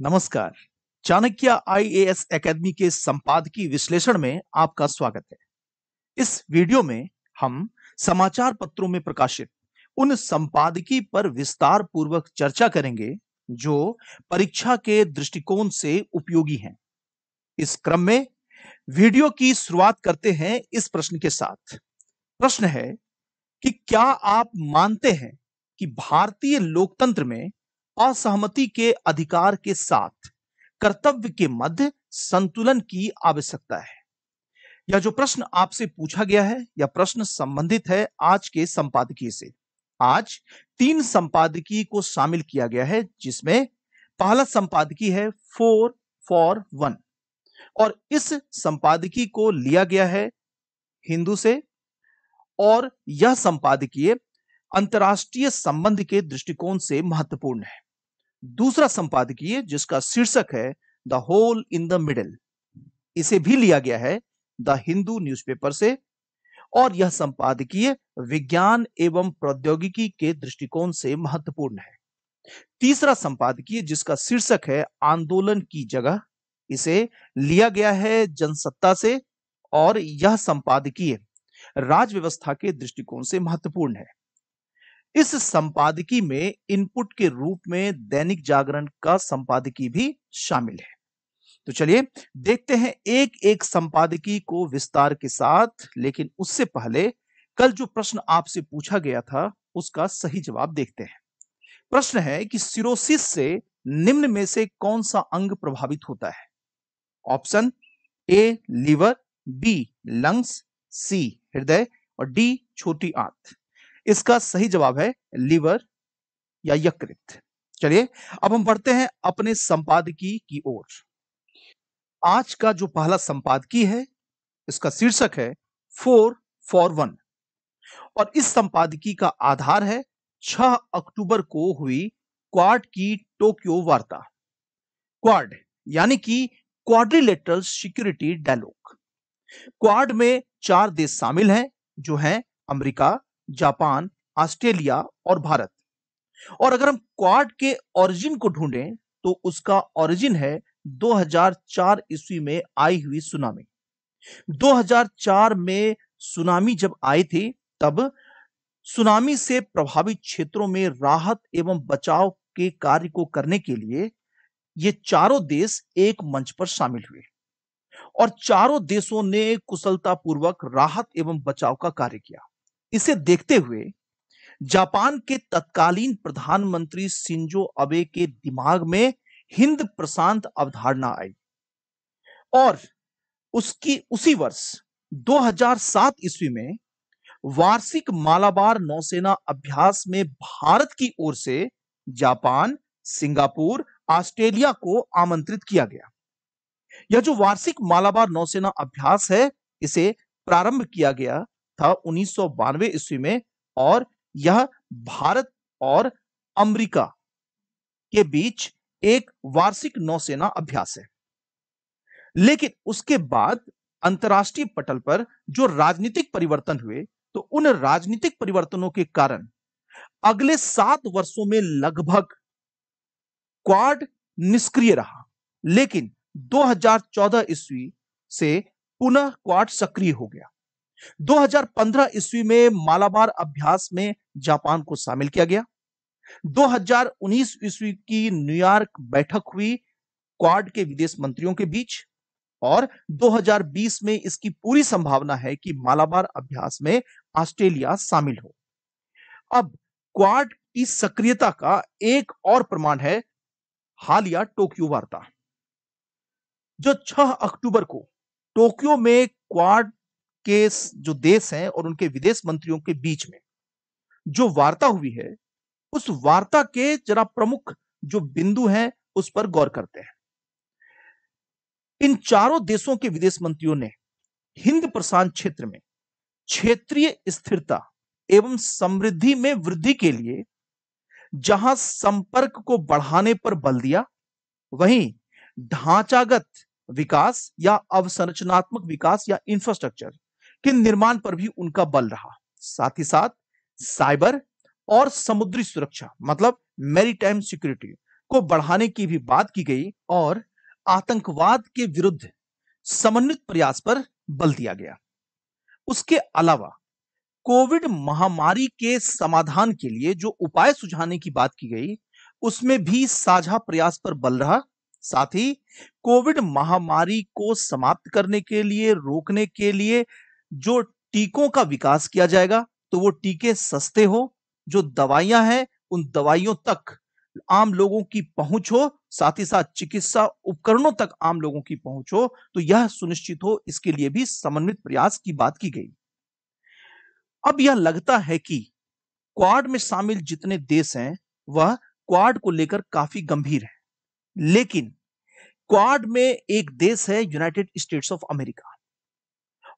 नमस्कार Chanakya IAS academy के संपादकीय विश्लेषण में आपका स्वागत है इस वीडियो में हम समाचार पत्रों में प्रकाशित उन संपादकीय पर विस्तार पूर्वक चर्चा करेंगे जो परीक्षा के दृष्टिकोण से उपयोगी हैं इस क्रम में वीडियो की शुरुआत करते हैं इस प्रश्न के साथ प्रश्न है कि क्या आप मानते हैं कि भारतीय लोकतंत्र में असहमति के अधिकार के साथ कर्तव्य के मध्य संतुलन की आवश्यकता है यह जो प्रश्न आपसे पूछा गया है यह प्रश्न संबंधित है आज के संपादकीय से आज तीन संपादकीय को शामिल किया गया है जिसमें पहला संपादकीय है फोर फॉर वन और इस संपादकीय को लिया गया है हिंदू से और यह संपादकीय अंतर्राष्ट्रीय संबंध के दृष्टिकोण से महत्वपूर्ण है दूसरा संपादकीय जिसका शीर्षक है the hole in the middle इसे भी लिया गया है द हिंदू न्यूज़पेपर से और यह संपादकीय विज्ञान एवं प्रौद्योगिकी के दृष्टिकोण से महत्वपूर्ण है तीसरा संपादकीय जिसका शीर्षक है आंदोलन की जगह इसे लिया गया है जनसत्ता से और यह संपादकीय राज व्यवस्था के दृष्टिकोण से महत्वपूर्ण है इस संपादकी में इनपुट के रूप में दैनिक जागरण का संपादकी भी शामिल है तो चलिए देखते हैं एक एक संपादकी को विस्तार के साथ लेकिन उससे पहले कल जो प्रश्न आपसे पूछा गया था उसका सही जवाब देखते हैं प्रश्न है कि सिरोसिस से निम्न में से कौन सा अंग प्रभावित होता है option A liver B lungs C हृदय और डी छोटी आंत इसका सही जवाब है लिवर या यकृत चलिए अब हम बढ़ते हैं अपने संपादकीय की ओर आज का जो पहला संपादकीय है इसका शीर्षक है फोर फॉर वन और इस संपादकीय का आधार है 6 अक्टूबर को हुई क्वाड की टोक्यो वार्ता क्वाड यानी कि क्वाड्रिलेटरल सिक्योरिटी डायलॉग क्वाड में चार देश शामिल हैं जो हैं अमेरिका जापान ऑस्ट्रेलिया और भारत और अगर हम क्वाड के ओरिजिन को ढूंढें तो उसका ओरिजिन है 2004 ईस्वी में आई हुई सुनामी 2004 में सुनामी जब आई थी तब सुनामी से प्रभावित क्षेत्रों में राहत एवं बचाव के कार्य को करने के लिए ये चारों देश एक मंच पर शामिल हुए और चारों देशों ने कुशलतापूर्वक राहत एवं बचाव का कार्य किया इसे देखते हुए जापान के तत्कालीन प्रधानमंत्री सिंजो अबे के दिमाग में हिंद प्रशांत अवधारणा आई और उसकी उसी वर्ष 2007 ईस्वी में वार्षिक मालाबार नौसेना अभ्यास में भारत की ओर से जापान सिंगापुर ऑस्ट्रेलिया को आमंत्रित किया गया यह जो वार्षिक मालाबार नौसेना अभ्यास है इसे प्रारंभ किया गया था उन्नीस ईस्वी में और यह भारत और अमेरिका के बीच एक वार्षिक नौसेना अभ्यास है लेकिन उसके बाद अंतर्राष्ट्रीय पटल पर जो राजनीतिक परिवर्तन हुए तो उन राजनीतिक परिवर्तनों के कारण अगले सात वर्षों में लगभग क्वाड निष्क्रिय रहा लेकिन 2014 ईस्वी से पुनः क्वाड सक्रिय हो गया 2015 ईस्वी में मालाबार अभ्यास में जापान को शामिल किया गया 2019 ईस्वी की न्यूयॉर्क बैठक हुई क्वाड के विदेश मंत्रियों के बीच और 2020 में इसकी पूरी संभावना है कि मालाबार अभ्यास में ऑस्ट्रेलिया शामिल हो अब क्वाड की सक्रियता का एक और प्रमाण है हालिया टोक्यो वार्ता जो 6 अक्टूबर को टोक्यो में क्वाड के जो देश हैं और उनके विदेश मंत्रियों के बीच में जो वार्ता हुई है उस वार्ता के जरा प्रमुख जो बिंदु हैं उस पर गौर करते हैं इन चारों देशों के विदेश मंत्रियों ने हिंद प्रशांत क्षेत्र में क्षेत्रीय स्थिरता एवं समृद्धि में वृद्धि के लिए जहां संपर्क को बढ़ाने पर बल दिया वहीं ढांचागत विकास या अवसंरचनात्मक विकास या इंफ्रास्ट्रक्चर के निर्माण पर भी उनका बल रहा साथ ही साथ साइबर और समुद्री सुरक्षा मतलब मैरीटाइम सिक्योरिटी को बढ़ाने की भी बात की गई और आतंकवाद के विरुद्ध समन्वित प्रयास पर बल दिया गया उसके अलावा कोविड महामारी के समाधान के लिए जो उपाय सुझाने की बात की गई उसमें भी साझा प्रयास पर बल रहा साथ ही कोविड महामारी को समाप्त करने के लिए रोकने के लिए जो टीकों का विकास किया जाएगा तो वो टीके सस्ते हो जो दवाइयां हैं उन दवाइयों तक आम लोगों की पहुंच हो साथ ही साथ चिकित्सा उपकरणों तक आम लोगों की पहुंच हो तो यह सुनिश्चित हो इसके लिए भी समन्वित प्रयास की बात की गई अब यह लगता है कि क्वाड में शामिल जितने देश हैं वह क्वाड को लेकर काफी गंभीर है लेकिन क्वाड में एक देश है यूनाइटेड स्टेट्स ऑफ अमेरिका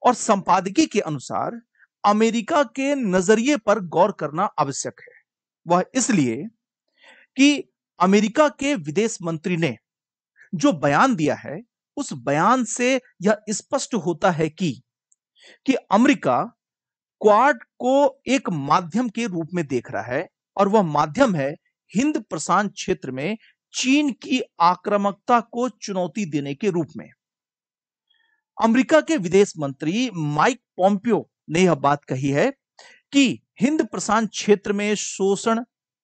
और संपादकी के अनुसार अमेरिका के नजरिए पर गौर करना आवश्यक है वह इसलिए कि अमेरिका के विदेश मंत्री ने जो बयान दिया है उस बयान से यह स्पष्ट होता है कि कि अमेरिका क्वाड को एक माध्यम के रूप में देख रहा है और वह माध्यम है हिंद प्रशांत क्षेत्र में चीन की आक्रामकता को चुनौती देने के रूप में अमेरिका के विदेश मंत्री माइक पोम्पियो ने यह बात कही है कि हिंद प्रशांत क्षेत्र में शोषण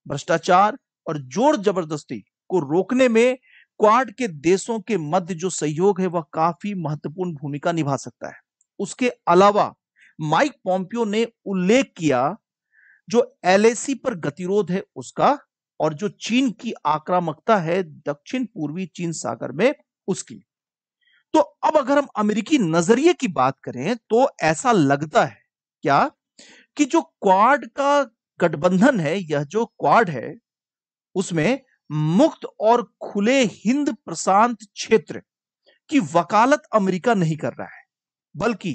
भ्रष्टाचार और जोर जबरदस्ती को रोकने में क्वाड के देशों के मध्य जो सहयोग है वह काफी महत्वपूर्ण भूमिका निभा सकता है उसके अलावा माइक पोम्पियो ने उल्लेख किया जो एलएसी पर गतिरोध है उसका और जो चीन की आक्रामकता है दक्षिण पूर्वी चीन सागर में उसकी तो अब अगर हम अमेरिकी नजरिए की बात करें तो ऐसा लगता है क्या कि जो क्वाड का गठबंधन है यह जो क्वाड है उसमें मुक्त और खुले हिंद प्रशांत क्षेत्र की वकालत अमेरिका नहीं कर रहा है बल्कि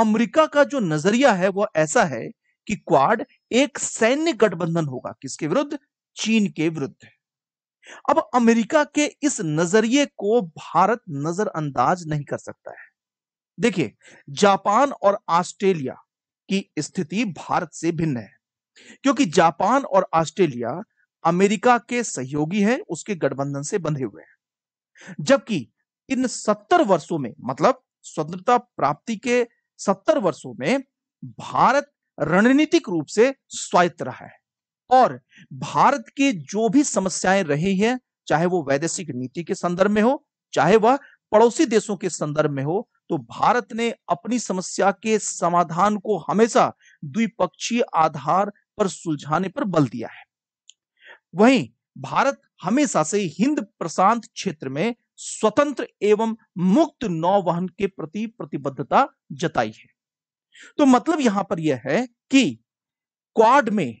अमेरिका का जो नजरिया है वह ऐसा है कि क्वाड एक सैन्य गठबंधन होगा किसके विरुद्ध चीन के विरुद्ध अब अमेरिका के इस नजरिए को भारत नजरअंदाज नहीं कर सकता है देखिए जापान और ऑस्ट्रेलिया की स्थिति भारत से भिन्न है क्योंकि जापान और ऑस्ट्रेलिया अमेरिका के सहयोगी हैं उसके गठबंधन से बंधे हुए हैं जबकि इन सत्तर वर्षों में मतलब स्वतंत्रता प्राप्ति के सत्तर वर्षों में भारत रणनीतिक रूप से स्वायत्त रहा है और भारत के जो भी समस्याएं रही हैं चाहे वो वैदेशिक नीति के संदर्भ में हो चाहे वह पड़ोसी देशों के संदर्भ में हो तो भारत ने अपनी समस्या के समाधान को हमेशा द्विपक्षीय आधार पर सुलझाने पर बल दिया है वहीं भारत हमेशा से हिंद प्रशांत क्षेत्र में स्वतंत्र एवं मुक्त नौवहन के प्रति प्रतिबद्धता जताई है तो मतलब यहां पर यह है कि क्वाड में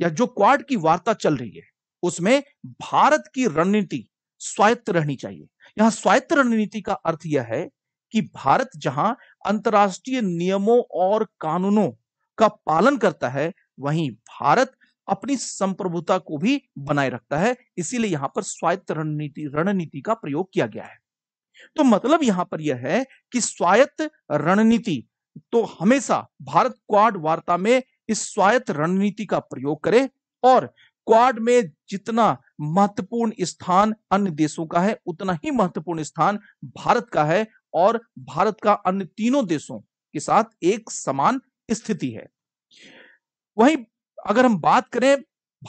या जो क्वाड की वार्ता चल रही है उसमें भारत की रणनीति स्वायत्त रहनी चाहिए यहां स्वायत्त रणनीति का अर्थ यह है कि भारत जहां अंतरराष्ट्रीय नियमों और कानूनों का पालन करता है वहीं भारत अपनी संप्रभुता को भी बनाए रखता है इसीलिए यहां पर स्वायत्त रणनीति रणनीति का प्रयोग किया गया है तो मतलब यहां पर यह है कि स्वायत्त रणनीति तो हमेशा भारत क्वाड वार्ता में इस स्वायत्त रणनीति का प्रयोग करे और क्वाड में जितना महत्वपूर्ण स्थान अन्य देशों का है उतना ही महत्वपूर्ण स्थान भारत का है और भारत का अन्य तीनों देशों के साथ एक समान स्थिति है वहीं अगर हम बात करें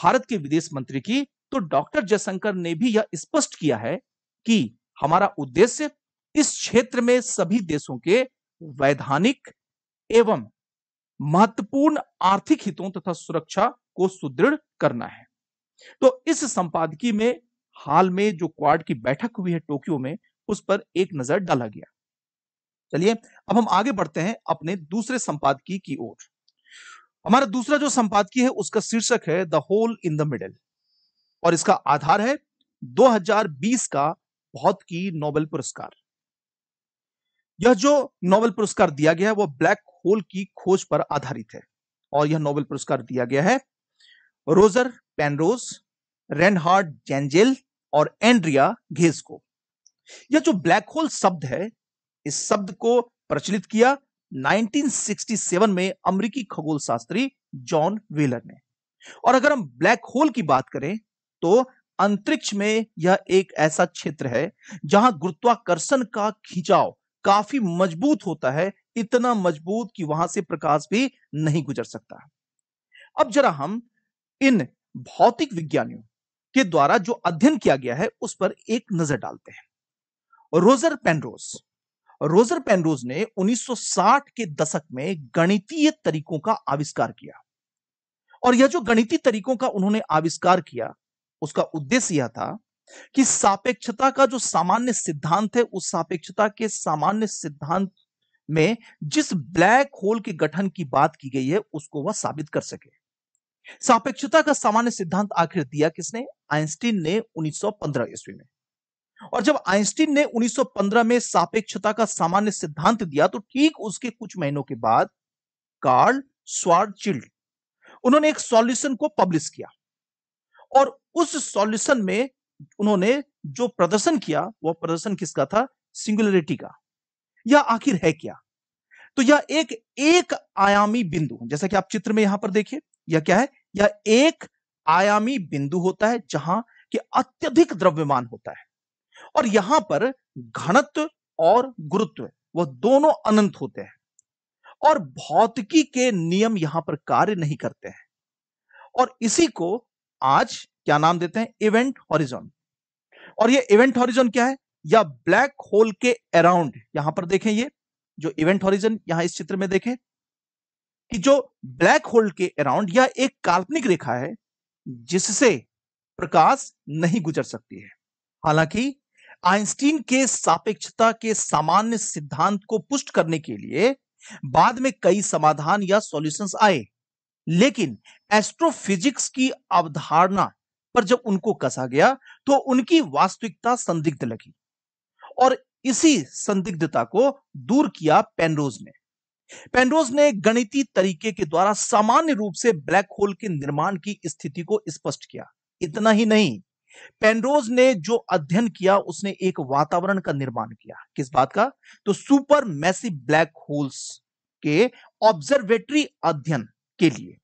भारत के विदेश मंत्री की तो डॉक्टर जयशंकर ने भी यह स्पष्ट किया है कि हमारा उद्देश्य इस क्षेत्र में सभी देशों के वैधानिक एवं महत्वपूर्ण आर्थिक हितों तथा सुरक्षा को सुदृढ़ करना है तो इस संपादकीय में हाल में जो क्वाड की बैठक हुई है टोक्यो में उस पर एक नजर डाला गया चलिए अब हम आगे बढ़ते हैं अपने दूसरे संपादकीय की ओर हमारा दूसरा जो संपादकीय है उसका शीर्षक है the hole in the middle और इसका आधार है 2020 का बहुत की नोबेल पुरस्कार यह जो नोबेल पुरस्कार दिया गया है वह ब्लैक होल की खोज पर आधारित है और यह नोबेल पुरस्कार दिया गया है रोजर पेनरोज रेनहार्ड जेंजेल और एंड्रिया घेस को यह जो ब्लैक होल शब्द है इस शब्द को प्रचलित किया 1967 में अमेरिकी खगोल शास्त्री जॉन वेलर ने और अगर हम ब्लैक होल की बात करें तो अंतरिक्ष में यह एक ऐसा क्षेत्र है जहां गुरुत्वाकर्षण का खिंचाव काफी मजबूत होता है इतना मजबूत कि वहां से प्रकाश भी नहीं गुजर सकता अब जरा हम इन भौतिक विज्ञानियों के द्वारा जो अध्ययन किया गया है उस पर एक नजर डालते हैं रोजर पेनरोज रोजर पेनरोज ने 1960 के दशक में गणितीय तरीकों का आविष्कार किया और यह जो गणितीय तरीकों का उन्होंने आविष्कार किया उसका उद्देश्य यह था कि सापेक्षता का जो सामान्य सिद्धांत है उस सापेक्षता के सामान्य सिद्धांत में जिस ब्लैक होल के गठन की बात की गई है उसको वह साबित कर सके सापेक्षता का सामान्य सिद्धांत आखिर दिया किसने आइंस्टीन ने 1915 ईस्वी में और जब आइंस्टीन ने 1915 में सापेक्षता का सामान्य सिद्धांत दिया तो ठीक उसके कुछ महीनों के बाद कार्ल स्वार्ड उन्होंने एक सॉल्यूशन को पब्लिश किया और उस सॉल्यूशन में उन्होंने जो प्रदर्शन किया वह प्रदर्शन किसका था सिंगुलरिटी का या आखिर है क्या तो यह एक एक आयामी बिंदु जैसा कि आप चित्र में यहां पर देखिए यह क्या है यह एक आयामी बिंदु होता है जहां कि अत्यधिक द्रव्यमान होता है और यहां पर घनत्व और गुरुत्व वह दोनों अनंत होते हैं और भौतिकी के नियम यहां पर कार्य नहीं करते हैं और इसी को आज क्या नाम देते हैं इवेंट हॉरिजॉन और ये इवेंट हॉरिजॉन क्या है या ब्लैक होल के अराउंड यहां पर देखें ये जो इवेंट हॉरिजन यहां इस चित्र में देखें कि जो ब्लैक होल के अराउंड या एक काल्पनिक रेखा है जिससे प्रकाश नहीं गुजर सकती है हालांकि आइंस्टीन के सापेक्षता के सामान्य सिद्धांत को पुष्ट करने के लिए बाद में कई समाधान या सॉल्यूशंस आए लेकिन एस्ट्रोफिजिक्स की अवधारणा पर जब उनको कसा गया तो उनकी वास्तविकता संदिग्ध लगी और इसी संदिग्धता को दूर किया पेनरोज ने पेनरोज ने गणितीय तरीके के द्वारा सामान्य रूप से ब्लैक होल के निर्माण की स्थिति को स्पष्ट किया इतना ही नहीं पेनरोज ने जो अध्ययन किया उसने एक वातावरण का निर्माण किया किस बात का तो सुपर मैसिव ब्लैक होल्स के ऑब्जर्वेटरी अध्ययन के लिए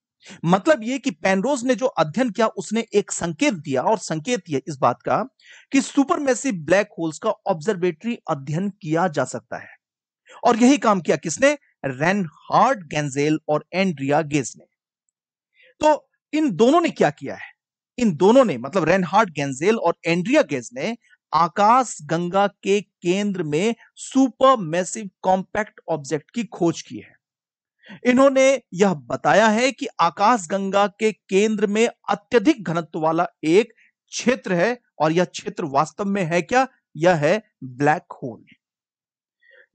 मतलब ये कि पेनरोज ने जो अध्ययन किया उसने एक संकेत दिया और संकेत दिया इस बात का कि मैसिव ब्लैक होल्स का ऑब्जर्वेटरी अध्ययन किया जा सकता है और यही काम किया किसने रेनहार्ड गेंजेल और एंड्रिया गेज ने तो इन दोनों ने क्या किया है इन दोनों ने मतलब हार्ड गेंजेल और एंड्रिया गेज ने आकाश गंगा के केंद्र में सुपर मैसिव कॉम्पैक्ट ऑब्जेक्ट की खोज की है इन्होंने यह बताया है कि आकाशगंगा के केंद्र में अत्यधिक घनत्व वाला एक क्षेत्र है और यह क्षेत्र वास्तव में है क्या यह है ब्लैक होल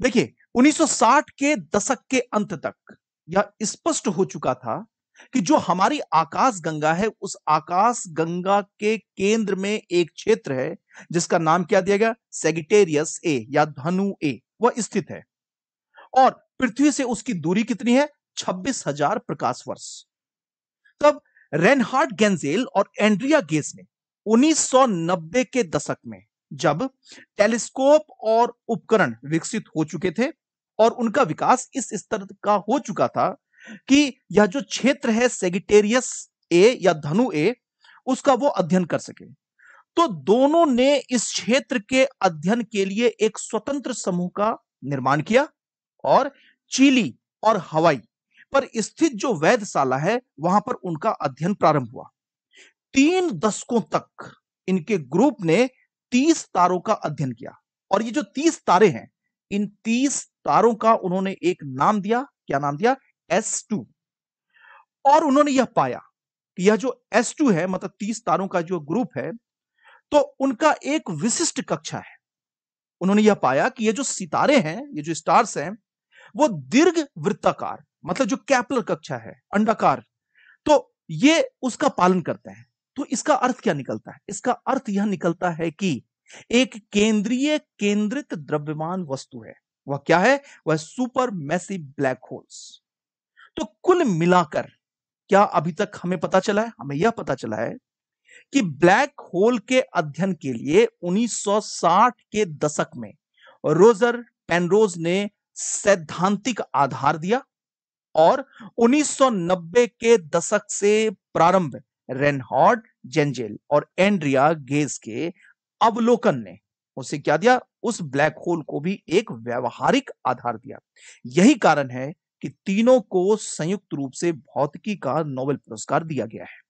देखिए 1960 के दशक के अंत तक यह स्पष्ट हो चुका था कि जो हमारी आकाश गंगा है उस आकाश गंगा के केंद्र में एक क्षेत्र है जिसका नाम क्या दिया गया सेगिटेरियस ए या धनु ए वह स्थित है और पृथ्वी से उसकी दूरी कितनी है छब्बीस हजार प्रकाश वर्ष तब रेनहार्ड गेंजेल और एंड्रिया गेज ने 1990 के दशक में जब टेलीस्कोप और उपकरण विकसित हो चुके थे और उनका विकास इस स्तर का हो चुका था कि यह जो क्षेत्र है सेगिटेरियस ए या धनु ए उसका वो अध्ययन कर सके तो दोनों ने इस क्षेत्र के अध्ययन के लिए एक स्वतंत्र समूह का निर्माण किया और चिली और हवाई पर स्थित जो वैधशाला है वहां पर उनका अध्ययन प्रारंभ हुआ तीन दशकों तक इनके ग्रुप ने तीस तारों का अध्ययन किया और ये जो तीस तारे हैं इन तीस तारों का उन्होंने एक नाम दिया क्या नाम दिया एस टू और उन्होंने यह पाया कि यह जो एस टू है मतलब तीस तारों का जो ग्रुप है तो उनका एक विशिष्ट कक्षा है उन्होंने यह पाया कि ये जो सितारे हैं ये जो स्टार्स हैं वो दीर्घ वृत्ताकार मतलब जो कैपलर कक्षा है अंडाकार तो ये उसका पालन करते हैं तो इसका अर्थ क्या निकलता है इसका अर्थ यह निकलता है कि एक केंद्रीय केंद्रित द्रव्यमान वस्तु है वह क्या है वह सुपर मैसिव ब्लैक होल्स तो कुल मिलाकर क्या अभी तक हमें पता चला है हमें यह पता चला है कि ब्लैक होल के अध्ययन के लिए 1960 के दशक में रोजर पेनरोज ने सैद्धांतिक आधार दिया और 1990 के दशक से प्रारंभ रेनहॉर्ड जेंजेल और एंड्रिया गेज के अवलोकन ने उसे क्या दिया उस ब्लैक होल को भी एक व्यवहारिक आधार दिया यही कारण है कि तीनों को संयुक्त रूप से भौतिकी का नोबेल पुरस्कार दिया गया है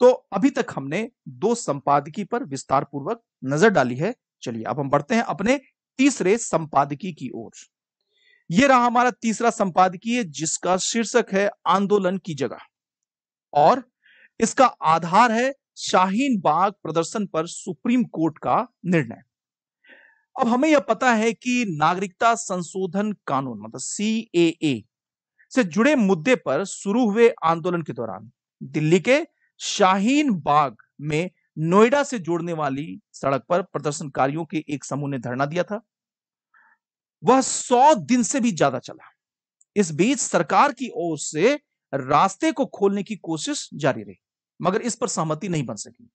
तो अभी तक हमने दो संपादकी पर विस्तार पूर्वक नजर डाली है चलिए अब हम बढ़ते हैं अपने तीसरे संपादकी की ओर यह रहा हमारा तीसरा संपादकीय जिसका शीर्षक है आंदोलन की जगह और इसका आधार है शाहीन बाग प्रदर्शन पर सुप्रीम कोर्ट का निर्णय अब हमें यह पता है कि नागरिकता संशोधन कानून मतलब सी से जुड़े मुद्दे पर शुरू हुए आंदोलन के दौरान दिल्ली के शाहीन बाग में नोएडा से जोड़ने वाली सड़क पर प्रदर्शनकारियों के एक समूह ने धरना दिया था वह सौ दिन से भी ज्यादा चला इस बीच सरकार की ओर से रास्ते को खोलने की कोशिश जारी रही मगर इस पर सहमति नहीं बन सकी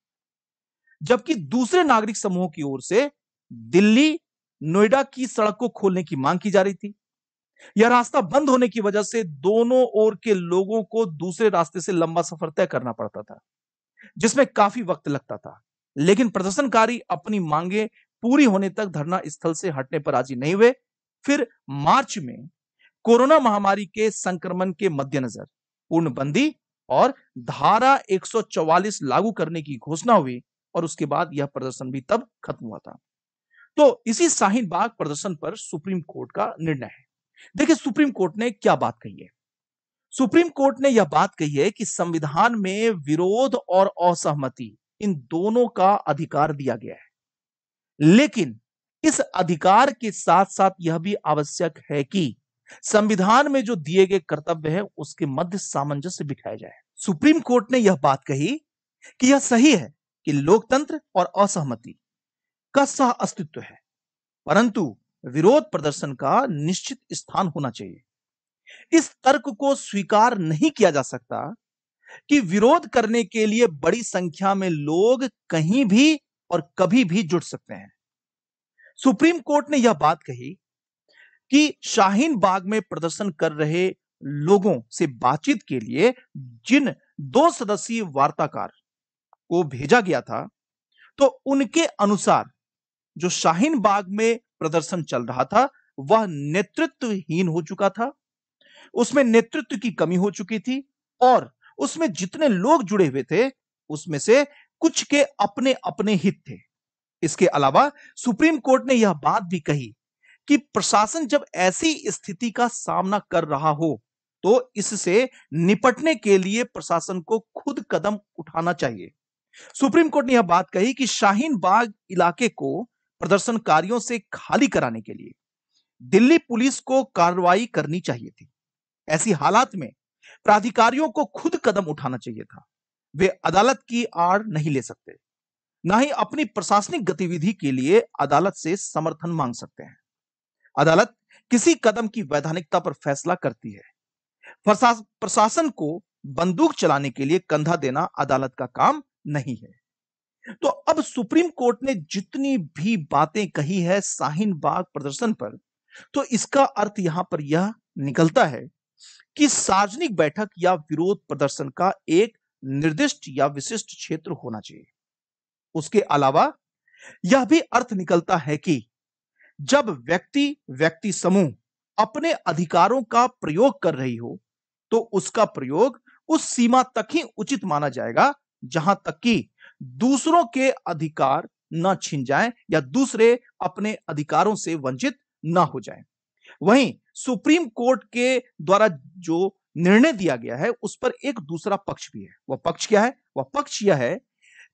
जबकि दूसरे नागरिक समूहों की ओर से दिल्ली नोएडा की सड़क को खोलने की मांग की जा रही थी यह रास्ता बंद होने की वजह से दोनों ओर के लोगों को दूसरे रास्ते से लंबा सफर तय करना पड़ता था जिसमें काफी वक्त लगता था लेकिन प्रदर्शनकारी अपनी मांगे पूरी होने तक धरना स्थल से हटने पर राजी नहीं हुए फिर मार्च में कोरोना महामारी के संक्रमण के मद्देनजर पूर्णबंदी और धारा 144 लागू करने की घोषणा हुई और उसके बाद यह प्रदर्शन भी तब खत्म हुआ था तो इसी शाहीन बाग प्रदर्शन पर सुप्रीम कोर्ट का निर्णय है देखिए सुप्रीम कोर्ट ने क्या बात कही है सुप्रीम कोर्ट ने यह बात कही है कि संविधान में विरोध और असहमति इन दोनों का अधिकार दिया गया है लेकिन इस अधिकार के साथ साथ यह भी आवश्यक है कि संविधान में जो दिए गए कर्तव्य है उसके मध्य सामंजस्य बिठाया जाए सुप्रीम कोर्ट ने यह बात कही कि यह सही है कि लोकतंत्र और असहमति का सह अस्तित्व है परंतु विरोध प्रदर्शन का निश्चित स्थान होना चाहिए इस तर्क को स्वीकार नहीं किया जा सकता कि विरोध करने के लिए बड़ी संख्या में लोग कहीं भी और कभी भी जुट सकते हैं सुप्रीम कोर्ट ने यह बात कही कि शाहीन बाग में प्रदर्शन कर रहे लोगों से बातचीत के लिए जिन दो सदस्यीय वार्ताकार को भेजा गया था तो उनके अनुसार जो शाहीन बाग में प्रदर्शन चल रहा था वह नेतृत्वहीन हो चुका था उसमें नेतृत्व की कमी हो चुकी थी और उसमें जितने लोग जुड़े हुए थे उसमें से कुछ के अपने अपने हित थे इसके अलावा सुप्रीम कोर्ट ने यह बात भी कही कि प्रशासन जब ऐसी स्थिति का सामना कर रहा हो तो इससे निपटने के लिए प्रशासन को खुद कदम उठाना चाहिए सुप्रीम कोर्ट ने यह बात कही कि शाहीन बाग इलाके को प्रदर्शनकारियों से खाली कराने के लिए दिल्ली पुलिस को कार्रवाई करनी चाहिए थी ऐसी हालात में प्राधिकारियों को खुद कदम उठाना चाहिए था वे अदालत की आड़ नहीं ले सकते ना ही अपनी प्रशासनिक गतिविधि के लिए अदालत से समर्थन मांग सकते हैं अदालत किसी कदम की वैधानिकता पर फैसला करती है प्रशासन को बंदूक चलाने के लिए कंधा देना अदालत का काम नहीं है तो अब सुप्रीम कोर्ट ने जितनी भी बातें कही है शाहीन बाग प्रदर्शन पर तो इसका अर्थ यहां पर यह निकलता है कि सार्वजनिक बैठक या विरोध प्रदर्शन का एक निर्दिष्ट या विशिष्ट क्षेत्र होना चाहिए उसके अलावा यह भी अर्थ निकलता है कि जब व्यक्ति व्यक्ति समूह अपने अधिकारों का प्रयोग कर रही हो तो उसका प्रयोग उस सीमा तक ही उचित माना जाएगा जहां तक कि दूसरों के अधिकार न छिन जाए या दूसरे अपने अधिकारों से वंचित न हो जाए वहीं सुप्रीम कोर्ट के द्वारा जो निर्णय दिया गया है उस पर एक दूसरा पक्ष भी है वह पक्ष क्या है वह पक्ष यह है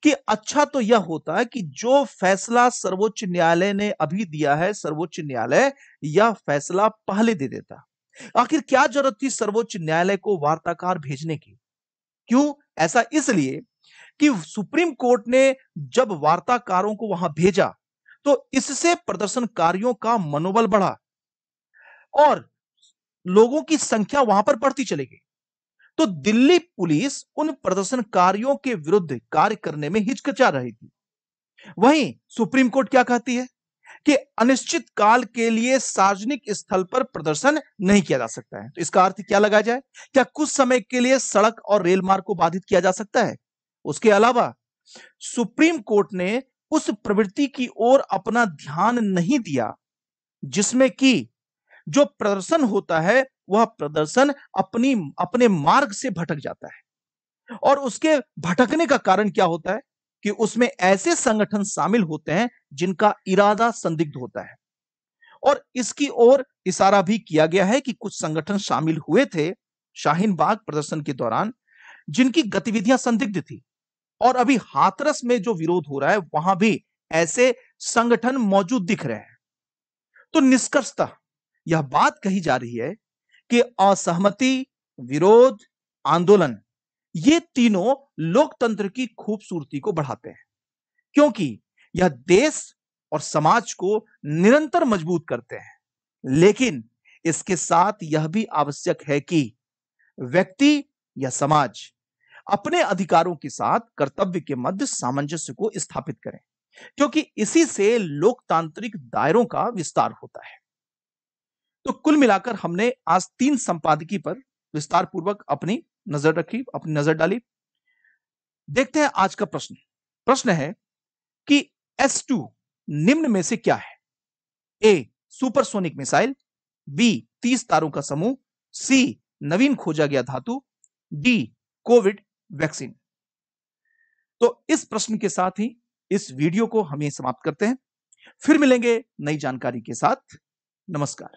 कि अच्छा तो यह होता है कि जो फैसला सर्वोच्च न्यायालय ने अभी दिया है सर्वोच्च न्यायालय यह फैसला पहले दे देता आखिर क्या जरूरत थी सर्वोच्च न्यायालय को वार्ताकार भेजने की क्यों ऐसा इसलिए कि सुप्रीम कोर्ट ने जब वार्ताकारों को वहां भेजा तो इससे प्रदर्शनकारियों का मनोबल बढ़ा और लोगों की संख्या वहां पर बढ़ती चली गई तो दिल्ली पुलिस उन प्रदर्शनकारियों के विरुद्ध कार्य करने में हिचकिचा रही थी वहीं सुप्रीम कोर्ट क्या कहती है कि अनिश्चित काल के लिए सार्वजनिक स्थल पर प्रदर्शन नहीं किया जा सकता है तो इसका अर्थ क्या लगाया जाए क्या कुछ समय के लिए सड़क और रेल मार्ग को बाधित किया जा सकता है उसके अलावा सुप्रीम कोर्ट ने उस प्रवृत्ति की ओर अपना ध्यान नहीं दिया जिसमें कि जो प्रदर्शन होता है वह प्रदर्शन अपनी अपने मार्ग से भटक जाता है और उसके भटकने का कारण क्या होता है कि उसमें ऐसे संगठन शामिल होते हैं जिनका इरादा संदिग्ध होता है और इसकी ओर इशारा भी किया गया है कि कुछ संगठन शामिल हुए थे शाहीन बाग प्रदर्शन के दौरान जिनकी गतिविधियां संदिग्ध थी और अभी हाथरस में जो विरोध हो रहा है वहां भी ऐसे संगठन मौजूद दिख रहे हैं तो निष्कर्षता यह बात कही जा रही है कि असहमति विरोध आंदोलन ये तीनों लोकतंत्र की खूबसूरती को बढ़ाते हैं क्योंकि यह देश और समाज को निरंतर मजबूत करते हैं लेकिन इसके साथ यह भी आवश्यक है कि व्यक्ति या समाज अपने अधिकारों के साथ कर्तव्य के मध्य सामंजस्य को स्थापित करें क्योंकि इसी से लोकतांत्रिक दायरों का विस्तार होता है तो कुल मिलाकर हमने आज तीन संपादकी पर विस्तार पूर्वक अपनी नजर रखी अपनी नजर डाली देखते हैं आज का प्रश्न प्रश्न है कि S2 निम्न में से क्या है ए सुपरसोनिक मिसाइल बी तीस तारों का समूह सी नवीन खोजा गया धातु डी कोविड वैक्सीन तो इस प्रश्न के साथ ही इस वीडियो को हम ये समाप्त करते हैं फिर मिलेंगे नई जानकारी के साथ नमस्कार